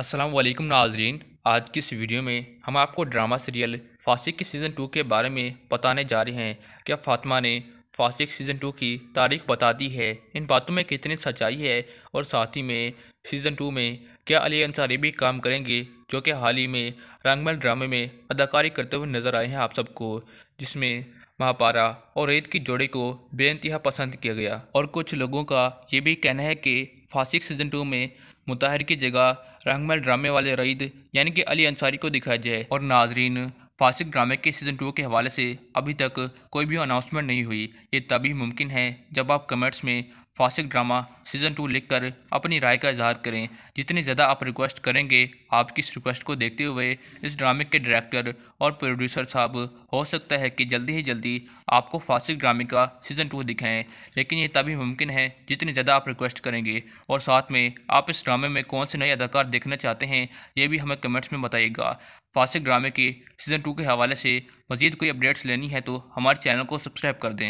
अस्सलाम वालेकुम नाजरीन आज की इस वीडियो में हम आपको ड्रामा सीरियल फासिक की सीज़न टू के बारे में बताने जा रहे हैं क्या फातिमा ने फासिक सीज़न टू की तारीख बता दी है इन बातों में कितनी सच्चाई है और साथ ही में सीज़न टू में क्या अली अंसारी भी काम करेंगे जो कि हाल ही में रंगमल ड्रामे में अदाकारी करते हुए नज़र आए हैं आप सबको जिसमें महापारा और रेत की जोड़े को बेानतहा पसंद किया गया और कुछ लोगों का ये भी कहना है कि फासिक सीज़न टू में मुताहिर की जगह रंगमल ड्रामे वाले रईद यानी कि अली अंसारी को दिखाया जाए और नाजरीन फासिक ड्रामे के सीज़न टू के हवाले से अभी तक कोई भी अनाउंसमेंट नहीं हुई ये तभी मुमकिन है जब आप कमेंट्स में फासिक ड्रामा सीज़न टू लिखकर अपनी राय का इजहार करें जितनी ज़्यादा आप रिक्वेस्ट करेंगे आपकी इस रिक्वेस्ट को देखते हुए इस ड्रामे के डायरेक्टर और प्रोड्यूसर साहब हो सकता है कि जल्दी ही जल्दी आपको फासिक ड्रामे का सीज़न टू दिखाएं लेकिन ये तभी मुमकिन है जितनी ज़्यादा आप रिक्वेस्ट करेंगे और साथ में आप इस ड्रामे में कौन से नए अदाकार देखना चाहते हैं ये भी हमें कमेंट्स में बताइएगा फासिक ड्रामे के सीज़न टू के हवाले से मज़ीद कोई अपडेट्स लेनी है तो हमारे चैनल को सब्सक्राइब कर दें